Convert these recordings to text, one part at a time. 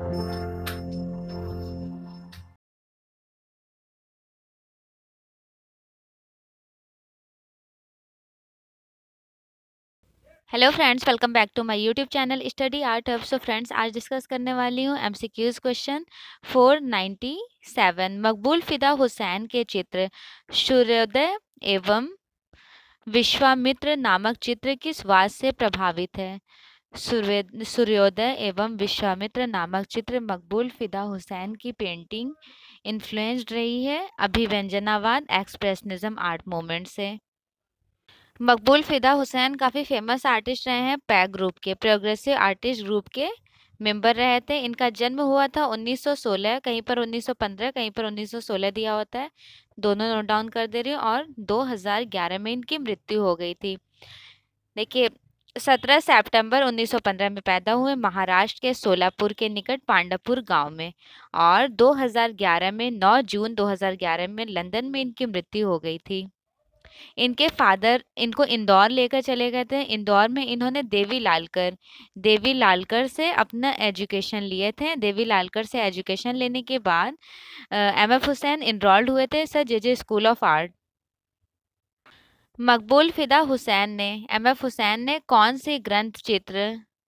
hello friends welcome back to my YouTube channel study art hub so friends आज discuss करने वाली हूँ MCQs question four ninety seven Maqbool Fida Hussain के चित्र सूर्योदय एवं विश्वामित्र नामक चित्र किस वाद से प्रभावित है सूर्य सूर्योदय एवं विश्वामित्र नामक चित्र मकबूल फ़िदा हुसैन की पेंटिंग इन्फ्लुएंस्ड रही है अभिव्यंजनावाद एक्सप्रेशनिज्म आर्ट मोमेंट से मकबूल फ़िदा हुसैन काफ़ी फेमस आर्टिस्ट रहे हैं पै ग्रुप के प्रोग्रेसिव आर्टिस्ट ग्रुप के मेंबर रहे थे इनका जन्म हुआ था 1916 कहीं पर 1915 कहीं पर 1916 दिया होता है दोनों नोट डाउन कर दे रही हूँ और 2011 में इनकी मृत्यु हो गई थी देखिए सत्रह सितंबर 1915 में पैदा हुए महाराष्ट्र के सोलापुर के निकट पांडापुर गांव में और 2011 में 9 जून 2011 में लंदन में इनकी मृत्यु हो गई थी इनके फादर इनको इंदौर लेकर चले गए थे इंदौर में इन्होंने देवी लालकर देवी लालकर से अपना एजुकेशन लिए थे देवी लालकर से एजुकेशन लेने के बाद एम एफ हुसैन इनरोल्ड हुए थे sir J J school of art Maqbool Fida Hussain ने एम एफ हुसैन ने कौन से ग्रंथ चित्र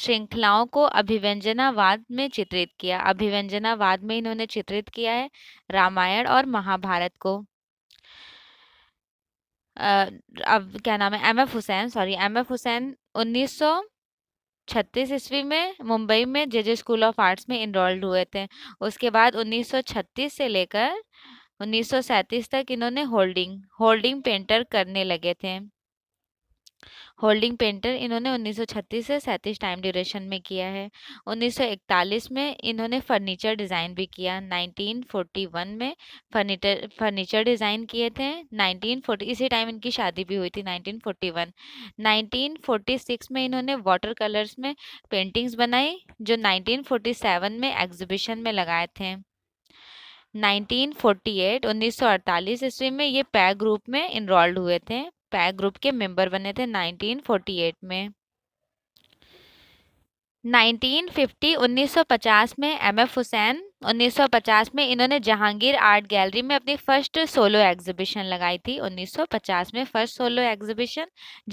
श्रृंखलाओं को अभिव्यंजनावाद में चित्रित किया अभिव्यंजनावाद में इन्होंने चित्रित किया है रामायण और महाभारत को आ, अब क्या नाम है M F Husain sorry M F Husain उन्नीस सौ छत्तीस ईस्वी में मुंबई में J J school of arts में इनरोल्ड हुए थे उसके बाद 1936 से लेकर 1937 तक इन्होंने होल्डिंग होल्डिंग पेंटर करने लगे थे होल्डिंग पेंटर इन्होंने 1936 से सैंतीस टाइम ड्यूरेशन में किया है 1941 में इन्होंने फर्नीचर डिज़ाइन भी किया 1941 में फर्नीचर फर्नीचर डिज़ाइन किए थे 1940 इसी टाइम इनकी शादी भी हुई थी 1941 1946 में इन्होंने वाटर कलर्स में पेंटिंग्स बनाई जो 1947 में एग्जिबिशन में लगाए थे 1948 1948 ईस्वी में ये पै ग्रुप में इनरोल्ड हुए थे पै ग्रुप के मेंबर बने थे 1948 में 1950 1950 में एम एफ हुसैन 1950 में इन्होंने जहांगीर आर्ट गैलरी में अपनी फर्स्ट सोलो एग्जीबिशन लगाई थी 1950 में first solo exhibition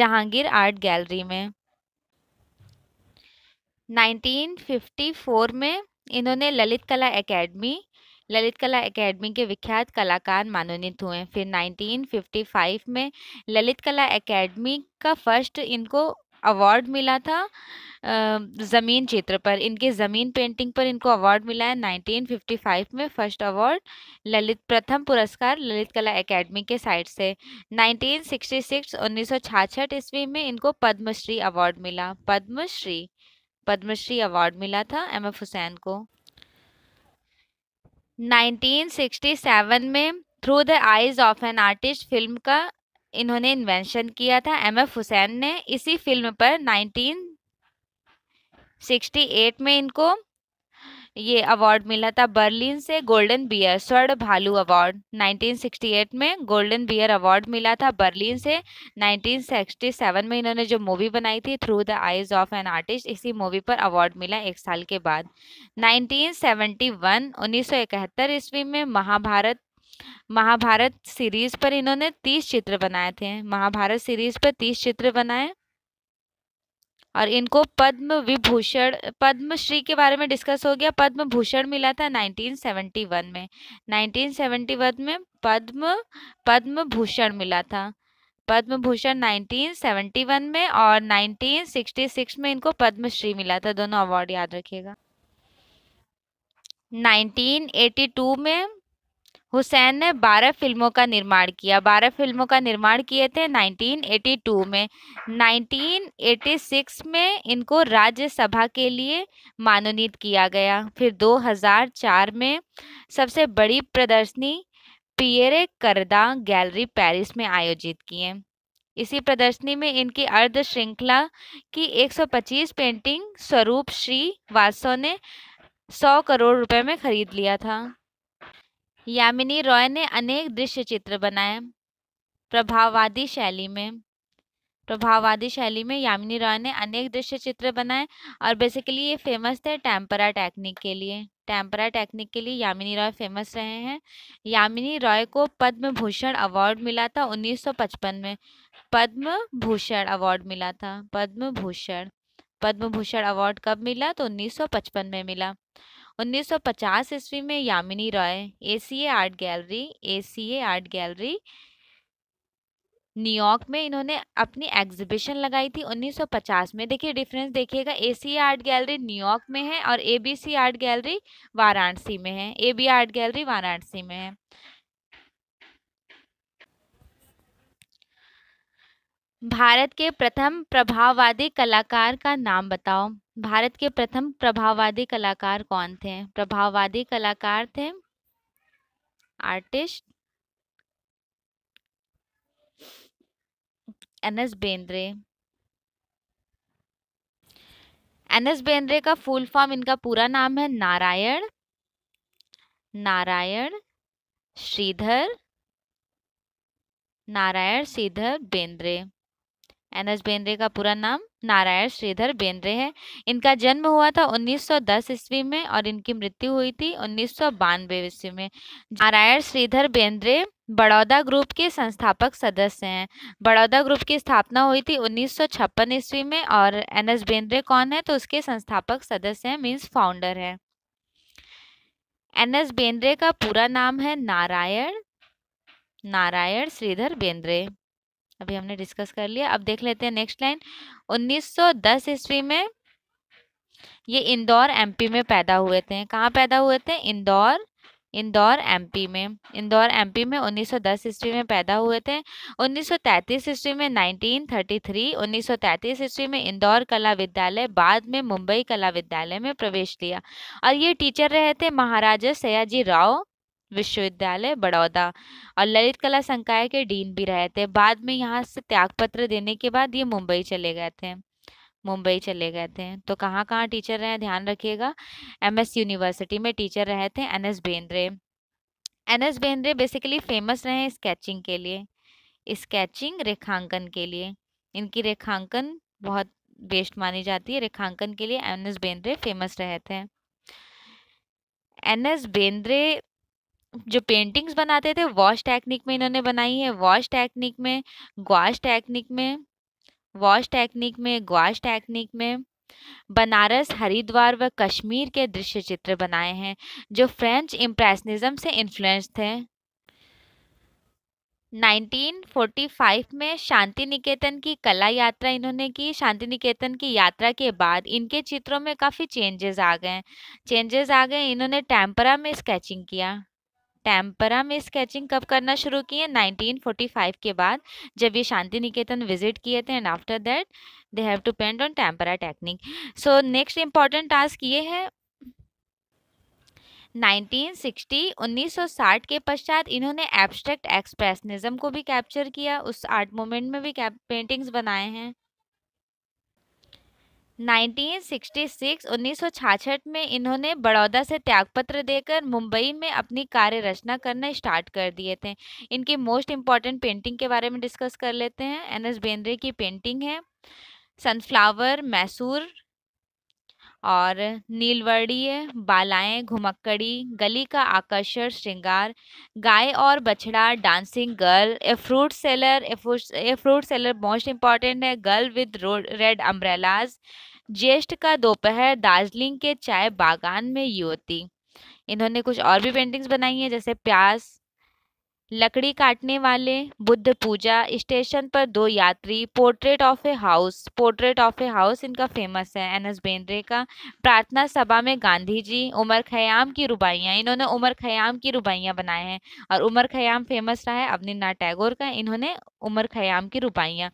Jehangir art gallery में 1954 में इन्होंने ललित कला एकेडमी ललित कला एकेडमी के विख्यात कलाकार मनोनीत हुए फिर 1955 में ललित कला एकेडमी का फर्स्ट इनको अवार्ड मिला था ज़मीन चित्र पर इनके ज़मीन पेंटिंग पर इनको अवार्ड मिला है 1955 में फर्स्ट अवार्ड ललित प्रथम पुरस्कार ललित कला एकेडमी के साइड से 1966 1966 ईस्वी में इनको पद्मश्री अवार्ड मिला पद्मश्री पद्मश्री अवार्ड मिला था एम एफ हुसैन को 1967 में through the eyes of an artist film का इन्होंने इन्वेंशन किया था एम एफ हुसैन ने इसी फिल्म पर 1968 में इनको ये अवार्ड मिला था बर्लिन से गोल्डन बियर स्वर्ण भालू अवार्ड 1968 में गोल्डन बियर अवार्ड मिला था बर्लिन से 1967 में इन्होंने जो मूवी बनाई थी through the eyes of an artist इसी मूवी पर अवार्ड मिला एक साल के बाद 1971 1971 ईस्वी में महाभारत महाभारत सीरीज पर इन्होंने तीस चित्र बनाए थे महाभारत सीरीज पर तीस चित्र बनाए और इनको पद्म विभूषण पद्मश्री के बारे में डिस्कस हो गया पद्म भूषण मिला था 1971 में 1971 में पद्म पद्म भूषण मिला था पद्म भूषण 1971 में और 1966 में इनको पद्मश्री मिला था दोनों अवार्ड याद रखिएगा 1982 में हुसैन ने 12 फिल्मों का निर्माण किया 12 फिल्मों का निर्माण किए थे 1982 में 1986 में इनको राज्यसभा के लिए मनोनीत किया गया फिर 2004 में सबसे बड़ी प्रदर्शनी पियरे करदा गैलरी पेरिस में आयोजित किए इसी प्रदर्शनी में इनकी अर्ध श्रृंखला की 125 पेंटिंग स्वरूप श्री वासव ने 100 करोड़ रुपए में खरीद लिया था यामिनी रॉय ने अनेक दृश्य चित्र बनाए प्रभाववादी शैली में प्रभाववादी शैली में यामिनी रॉय ने अनेक दृश्य चित्र बनाए और बेसिकली ये फेमस थे टेम्परा टेक्निक के लिए टेम्परा टेक्निक के लिए यामिनी रॉय फेमस रहे हैं यामिनी रॉय को पद्म भूषण अवार्ड मिला था 1955 में पद्म भूषण अवार्ड मिला था पद्म भूषण पद्म भूषण अवार्ड कब मिला तो 1955 में मिला 1950 ईस्वी में Yamini Roy A C A art gallery A C A art gallery New York में इन्होंने अपनी एग्जिबिशन लगाई थी 1950 में देखिए डिफरेंस देखिएगा A C art gallery New York में है और एबीसी आर्ट गैलरी वाराणसी में है एबी आर्ट गैलरी वाराणसी में है भारत के प्रथम प्रभाववादी कलाकार का नाम बताओ भारत के प्रथम प्रभाववादी कलाकार कौन थे प्रभाववादी कलाकार थे artist N S Bendre N S Bendre का फुल फॉर्म इनका पूरा नाम है नारायण नारायण श्रीधर नारायण श्रीधर बेंद्रे एन एस बेंद्रे का पूरा नाम नारायण श्रीधर बेंद्रे है इनका जन्म हुआ था 1910 ईस्वी में और इनकी मृत्यु हुई थी उन्नीस ईस्वी में नारायण श्रीधर बेंद्रे बड़ौदा ग्रुप के संस्थापक सदस्य हैं बड़ौदा ग्रुप की स्थापना हुई थी छप्पन ईस्वी में और एन एस बेंद्रे कौन है तो उसके संस्थापक सदस्य हैं मीन्स फाउंडर है एन एस बेंद्रे का पूरा नाम है नारायण नारायण श्रीधर बेंद्रे अभी हमने डिस्कस कर लिया अब देख लेते हैं नेक्स्ट लाइन 1910 ईस्वी में ये इंदौर एमपी में पैदा हुए थे कहाँ पैदा हुए थे इंदौर इंदौर एमपी में इंदौर एमपी में 1910 ईस्वी में पैदा हुए थे 1933 ईस्वी में 1933 1933 ईस्वी में इंदौर कला विद्यालय बाद में मुंबई कला विद्यालय में प्रवेश लिया और ये टीचर रहे थे महाराजा सयाजी राव विश्वविद्यालय बड़ौदा और ललित कला संकाय के डीन भी रहे थे बाद में यहाँ से त्यागपत्र देने के बाद ये मुंबई चले गए थे मुंबई चले गए थे तो कहाँ कहाँ टीचर रहे ध्यान रखिएगा एस यूनिवर्सिटी में टीचर रहे थे N S Bendre N S Bendre basically famous रहे स्केचिंग के लिए स्केचिंग रेखांकन के लिए इनकी रेखांकन बहुत बेस्ट मानी जाती है रेखांकन के लिए एन एस बेंद्रे फेमस रहे थे एन एस बेंद्रे जो पेंटिंग्स बनाते थे वॉश टेक्निक में इन्होंने बनाई है वॉश टेक्निक में ग्वाश टेक्निक में वॉश टेक्निक में ग्वाश टेक्निक में बनारस हरिद्वार व कश्मीर के दृश्य चित्र बनाए हैं जो फ्रेंच इम्प्रेसनिज्म से इन्फ्लुएंस थे 1945 में शांति निकेतन की कला यात्रा इन्होंने की शांति निकेतन की यात्रा के बाद इनके चित्रों में काफ़ी चेंजेस आ गए चेंजेस आ गए इन्होंने टेम्परा में स्केचिंग किया टेम्परा में स्केचिंग कब करना शुरू की है 1945 के बाद जब ये शांति निकेतन विजिट किए थे and after that they have to paint on tempera technique so next important task ये है 1960 1960 के पश्चात इन्होंने एब्स्ट्रैक्ट एक्सप्रेसनिज्म को भी कैप्चर किया उस आर्ट मोमेंट में भी पेंटिंग्स बनाए हैं 1966 1966 में इन्होंने बड़ौदा से त्यागपत्र देकर मुंबई में अपनी कार्य रचना करना स्टार्ट कर दिए थे इनकी मोस्ट इम्पॉर्टेंट पेंटिंग के बारे में डिस्कस कर लेते हैं एन एस बेंद्रे की पेंटिंग है सनफ्लावर मैसूर और नीलवर्णीय बालाएं घुमक्कड़ी गली का आकर्षण श्रृंगार गाय और बछड़ा dancing girl a fruit seller a fruit seller most important है गर्ल विद रेड अम्ब्रेलाज ज्येष्ठ का दोपहर दार्जिलिंग के चाय बागान में युवती इन्होंने कुछ और भी पेंटिंग्स बनाई हैं जैसे प्यास लकड़ी काटने वाले बुद्ध पूजा स्टेशन पर दो यात्री portrait of a house portrait of a house इनका फेमस है एन एस बेंद्रे का प्रार्थना सभा में गांधी जी उमर खयाम की रुबाइयाँ इन्होंने उमर खयाम की रुबाइयाँ बनाए हैं और उमर खयाम फेमस रहा है अवनिंद्रनाथ टैगोर का इन्होंने उमर खयाम की रुपाइयाँ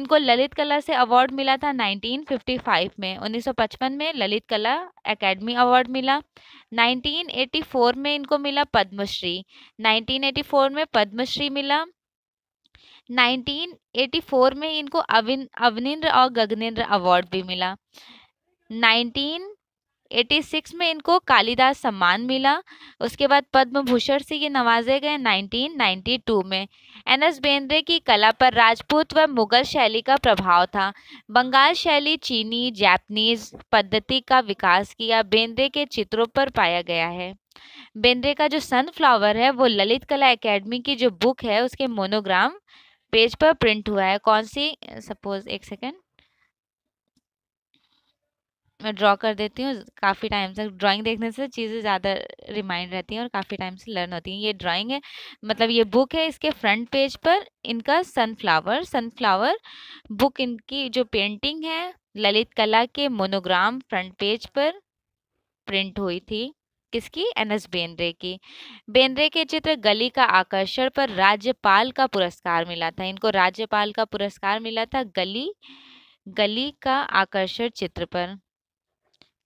इनको ललित कला से अवार्ड मिला था 1955 में 1955 में ललित कला एकेडमी अवार्ड मिला 1984 में इनको मिला पद्मश्री 1984 में पद्मश्री मिला 1984 में इनको अविन अवनिंद्र और गगनेन्द्र अवार्ड भी मिला 1886 में इनको कालिदास सम्मान मिला उसके बाद पद्म भूषण से ये नवाजे गए 1992 में एन एस बेंद्रे की कला पर राजपूत व मुगल शैली का प्रभाव था बंगाल शैली चीनी जापनीज पद्धति का विकास किया बेंद्रे के चित्रों पर पाया गया है बेंद्रे का जो सनफ्लावर है वो ललित कला एकेडमी की जो बुक है उसके मोनोग्राम पेज पर प्रिंट हुआ है कौन सी सपोज एक सेकेंड मैं ड्रॉ कर देती हूँ काफ़ी टाइम से ड्राइंग देखने से चीज़ें ज़्यादा रिमाइंड रहती हैं और काफ़ी टाइम से लर्न होती हैं ये ड्राइंग है मतलब ये बुक है इसके फ्रंट पेज पर इनका सनफ्लावर सनफ्लावर बुक इनकी जो पेंटिंग है ललित कला के मोनोग्राम फ्रंट पेज पर प्रिंट हुई थी किसकी एन एस बेंद्रे की बेंद्रे के चित्र गली का आकर्षण पर राज्यपाल का पुरस्कार मिला था इनको राज्यपाल का पुरस्कार मिला था गली गली का आकर्षण चित्र पर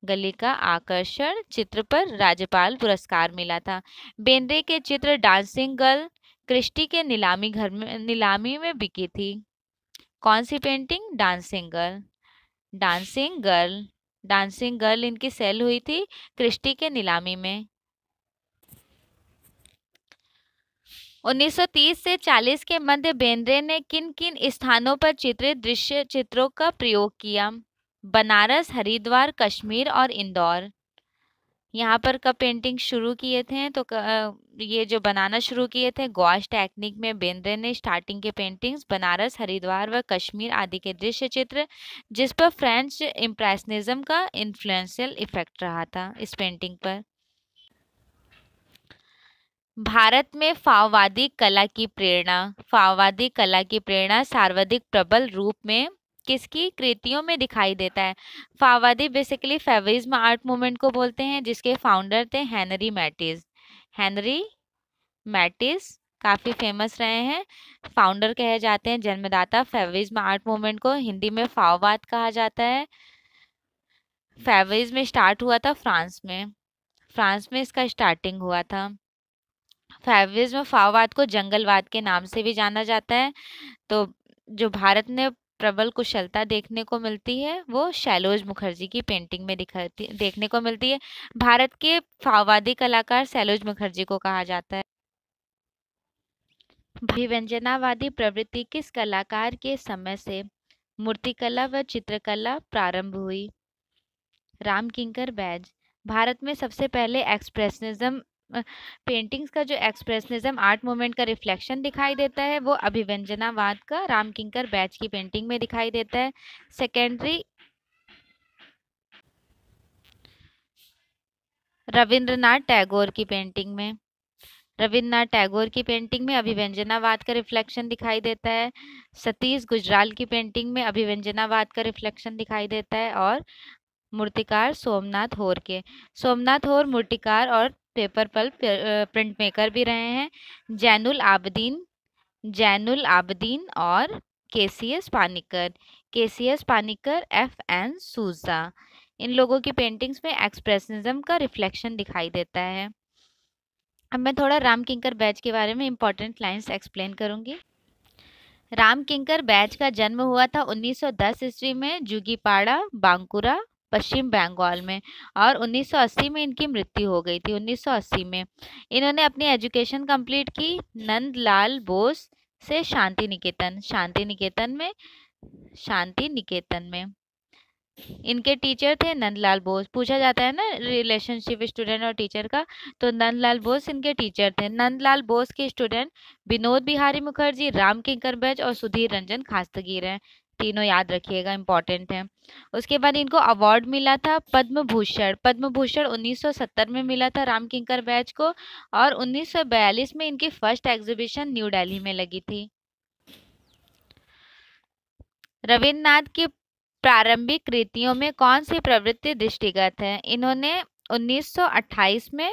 गली का आकर्षण चित्र पर राज्यपाल पुरस्कार मिला था बेंद्रे के चित्र डांसिंग गर्ल क्रिस्टी के नीलामी घर में नीलामी में बिकी थी कौन सी painting dancing girl dancing girl dancing girl इनकी सेल हुई थी क्रिस्टी के नीलामी में 1930 से 40 के मध्य बेंद्रे ने किन किन स्थानों पर चित्रित दृश्य चित्रों का प्रयोग किया बनारस हरिद्वार कश्मीर और इंदौर यहाँ पर कब पेंटिंग शुरू किए थे तो ये जो बनाना शुरू किए थे गॉश टेक्निक में बेंद्रे ने स्टार्टिंग के पेंटिंग्स बनारस हरिद्वार व कश्मीर आदि के दृश्य चित्र जिस पर फ्रेंच इम्प्रेशनिज्म का इन्फ्लुएंशियल इफेक्ट रहा था इस पेंटिंग पर भारत में फाववादी कला की प्रेरणा फाववादी कला की प्रेरणा सर्वाधिक प्रबल रूप में किसकी कृतियों में दिखाई देता है फावादी बेसिकली फेविज्म आर्ट मूवमेंट को बोलते हैं जिसके फाउंडर थे हैनरी मैटिस हैनरी मैटिस काफ़ी फेमस रहे हैं फाउंडर कहे जाते हैं जन्मदाता फेविज्म आर्ट मूवमेंट को हिंदी में फाओवाद कहा जाता है फेविज्म स्टार्ट हुआ था फ्रांस में फ्रांस में इसका स्टार्टिंग हुआ था फेविज्म फाओवाद को जंगलवाद के नाम से भी जाना जाता है तो जो भारत ने प्रबल कुशलता देखने को मिलती है वो शैलोज मुखर्जी की पेंटिंग में दिखाती देखने को मिलती है भारत के भाववादी कलाकार शैलोज मुखर्जी को कहा जाता है अभिव्यंजनावादी प्रवृत्ति किस कलाकार के समय से मूर्तिकला व चित्रकला प्रारंभ हुई राम किंकर बैज भारत में सबसे पहले एक्सप्रेसनिज्म पेंटिंग्स का जो एक्सप्रेशनिज्म आर्ट मूवमेंट का रिफ्लेक्शन दिखाई देता है वो अभिव्यंजनावाद का किंकर बैच की पेंटिंग में दिखाई देता है सेकेंडरी रविंद्रनाथ टैगोर की पेंटिंग में रविन्द्रनाथ टैगोर की पेंटिंग में अभिव्यंजनावाद का रिफ्लेक्शन दिखाई देता है सतीश गुजराल की पेंटिंग में अभिव्यंजनावाद का रिफ्लेक्शन दिखाई देता है और मूर्तिकार सोमनाथ होर के सोमनाथ होर मूर्तिकार और पेपर पल्प प्रिंट मेकर भी रहे हैं जैनुल आबदीन जैनुल आबदीन और के C S Paniker K C S Paniker F N Souza इन लोगों की पेंटिंग्स में एक्सप्रेशनिज्म का रिफ्लेक्शन दिखाई देता है अब मैं थोड़ा राम किंकर बैच के बारे में इंपॉर्टेंट लाइंस एक्सप्लेन करूँगी राम किंकर बैच का जन्म हुआ था 1910 ईस्वी में जुगीपाड़ा बांकुरा पश्चिम बंगाल में और 1980 में इनकी मृत्यु हो गई थी 1980 में इन्होंने अपनी एजुकेशन कंप्लीट की नंदलाल बोस से शांति निकेतन शांति निकेतन में शांति निकेतन में इनके टीचर थे नंदलाल बोस पूछा जाता है ना रिलेशनशिप स्टूडेंट और टीचर का तो नंदलाल बोस इनके टीचर थे नंदलाल बोस के स्टूडेंट विनोद बिहारी मुखर्जी राम किंकर बैज और सुधीर रंजन खास्तगीर हैं तीनों याद रखिएगा इंपॉर्टेंट है उसके बाद इनको अवार्ड मिला था पद्म भूषण पद्म भूषण 1970 में मिला था राम किंकर बैच को और 1942 में इनकी फर्स्ट एग्जीबिशन न्यू दिल्ली में लगी थी रविन्द्रनाथ की प्रारंभिक कृतियों में कौन सी प्रवृत्ति दृष्टिगत है इन्होंने 1928 में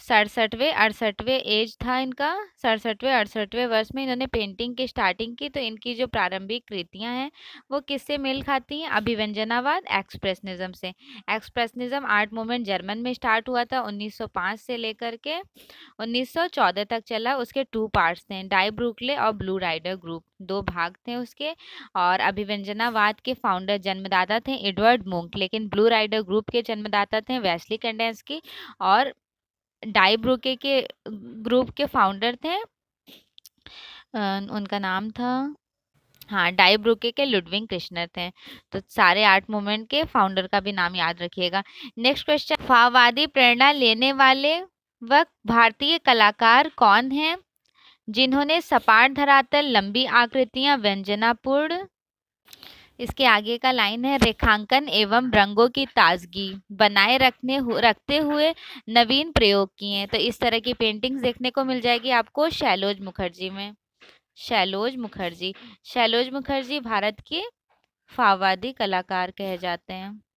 सड़सठवें अड़सठवें एज था इनका सड़सठवें अड़सठवें वर्ष में इन्होंने पेंटिंग की स्टार्टिंग की तो इनकी जो प्रारंभिक कृतियां हैं वो किससे मेल खाती हैं अभिव्यंजनावाद एक्सप्रेसनिज्म से एक्सप्रेसनिज्म आर्ट मूवमेंट जर्मन में स्टार्ट हुआ था 1905 से लेकर के 1914 तक चला उसके टू पार्ट्स थे डाई ब्रूकले और ब्लू राइडर ग्रुप दो भाग थे उसके और अभिव्यंजनावाद के फाउंडर जन्मदाता थे एडवर्ड मुंक लेकिन ब्लू राइडर ग्रुप के जन्मदाता थे वैसली कैंडेंस की और डाई ब्रोके के ग्रुप के फाउंडर थे उनका नाम था हाँ डाई ब्रोके के लुडविंग कृष्णर थे तो सारे आर्ट मूवमेंट के फाउंडर का भी नाम याद रखिएगा नेक्स्ट क्वेश्चन फावादी प्रेरणा लेने वाले वक्त भारतीय कलाकार कौन हैं जिन्होंने सपाट धरातल लंबी आकृतियां व्यंजनापूर्ण इसके आगे का लाइन है रेखांकन एवं रंगों की ताजगी बनाए रखने हु, रखते हुए नवीन प्रयोग किए तो इस तरह की पेंटिंग्स देखने को मिल जाएगी आपको शैलोज मुखर्जी में शैलोज मुखर्जी शैलोज मुखर्जी भारत के फावादी कलाकार कहे जाते हैं